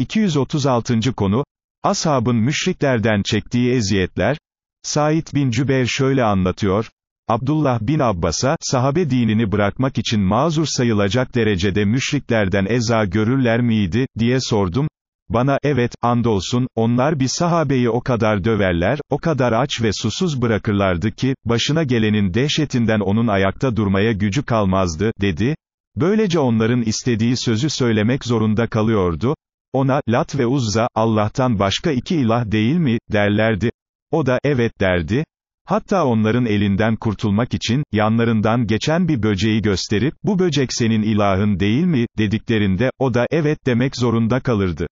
236. konu, Ashabın müşriklerden çektiği eziyetler, Said bin Cübeyr şöyle anlatıyor, Abdullah bin Abbas'a, sahabe dinini bırakmak için mazur sayılacak derecede müşriklerden eza görürler miydi, diye sordum, bana, evet, andolsun, onlar bir sahabeyi o kadar döverler, o kadar aç ve susuz bırakırlardı ki, başına gelenin dehşetinden onun ayakta durmaya gücü kalmazdı, dedi, böylece onların istediği sözü söylemek zorunda kalıyordu, ona, Lat ve Uzza, Allah'tan başka iki ilah değil mi, derlerdi. O da, evet derdi. Hatta onların elinden kurtulmak için, yanlarından geçen bir böceği gösterip, bu böcek senin ilahın değil mi, dediklerinde, o da, evet demek zorunda kalırdı.